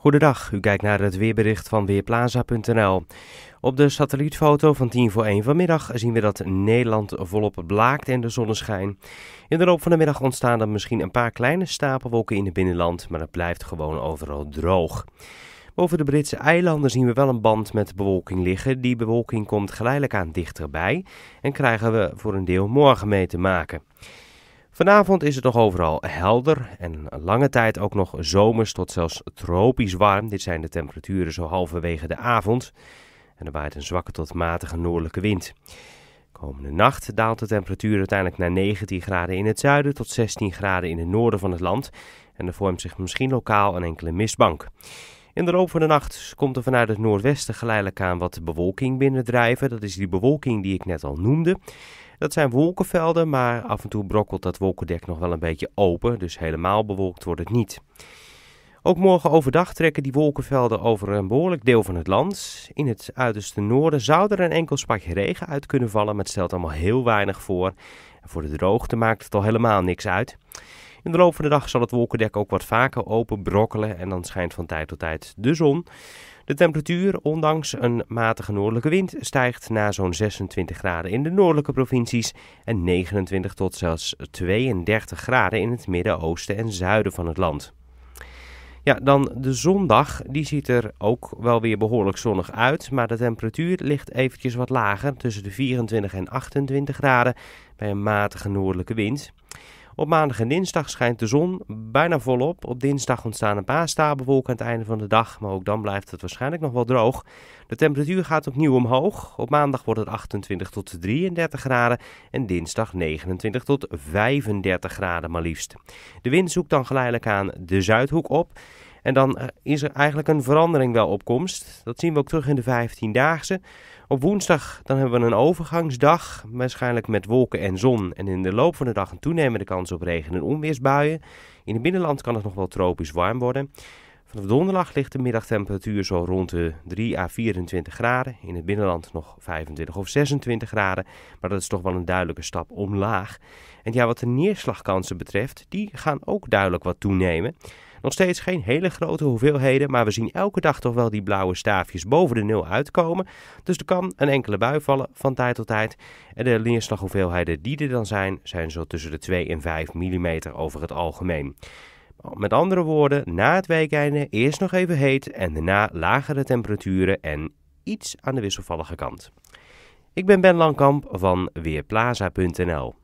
Goedendag, u kijkt naar het weerbericht van Weerplaza.nl. Op de satellietfoto van 10 voor 1 vanmiddag zien we dat Nederland volop blaakt en de zonneschijn. In de loop van de middag ontstaan er misschien een paar kleine stapelwolken in het binnenland, maar het blijft gewoon overal droog. Boven de Britse eilanden zien we wel een band met bewolking liggen. Die bewolking komt geleidelijk aan dichterbij en krijgen we voor een deel morgen mee te maken. Vanavond is het nog overal helder en lange tijd ook nog zomers tot zelfs tropisch warm. Dit zijn de temperaturen zo halverwege de avond. En er waait een zwakke tot matige noordelijke wind. Komende nacht daalt de temperatuur uiteindelijk naar 19 graden in het zuiden tot 16 graden in het noorden van het land. En er vormt zich misschien lokaal een enkele mistbank. In de loop van de nacht komt er vanuit het noordwesten geleidelijk aan wat bewolking binnendrijven. Dat is die bewolking die ik net al noemde. Dat zijn wolkenvelden, maar af en toe brokkelt dat wolkendek nog wel een beetje open, dus helemaal bewolkt wordt het niet. Ook morgen overdag trekken die wolkenvelden over een behoorlijk deel van het land. In het uiterste noorden zou er een enkel spatje regen uit kunnen vallen, maar het stelt allemaal heel weinig voor. En voor de droogte maakt het al helemaal niks uit. In de loop van de dag zal het wolkendek ook wat vaker open brokkelen en dan schijnt van tijd tot tijd de zon. De temperatuur, ondanks een matige noordelijke wind, stijgt naar zo'n 26 graden in de noordelijke provincies en 29 tot zelfs 32 graden in het midden-oosten en zuiden van het land. Ja, dan de zondag. Die ziet er ook wel weer behoorlijk zonnig uit. Maar de temperatuur ligt eventjes wat lager, tussen de 24 en 28 graden, bij een matige noordelijke wind. Op maandag en dinsdag schijnt de zon bijna volop. Op dinsdag ontstaan een paar stapelwolken aan het einde van de dag, maar ook dan blijft het waarschijnlijk nog wel droog. De temperatuur gaat opnieuw omhoog. Op maandag wordt het 28 tot 33 graden en dinsdag 29 tot 35 graden maar liefst. De wind zoekt dan geleidelijk aan de zuidhoek op. En dan eh, is er eigenlijk een verandering wel op komst. Dat zien we ook terug in de 15-daagse. Op woensdag dan hebben we een overgangsdag, waarschijnlijk met wolken en zon. En in de loop van de dag een toenemende kans op regen en onweersbuien. In het binnenland kan het nog wel tropisch warm worden. Vanaf donderdag ligt de middagtemperatuur zo rond de 3 à 24 graden. In het binnenland nog 25 of 26 graden. Maar dat is toch wel een duidelijke stap omlaag. En ja, wat de neerslagkansen betreft, die gaan ook duidelijk wat toenemen. Nog steeds geen hele grote hoeveelheden, maar we zien elke dag toch wel die blauwe staafjes boven de nul uitkomen. Dus er kan een enkele bui vallen van tijd tot tijd. En de neerslaghoeveelheden die er dan zijn, zijn zo tussen de 2 en 5 mm over het algemeen. Met andere woorden, na het weekeinde eerst nog even heet en daarna lagere temperaturen en iets aan de wisselvallige kant. Ik ben Ben Langkamp van Weerplaza.nl.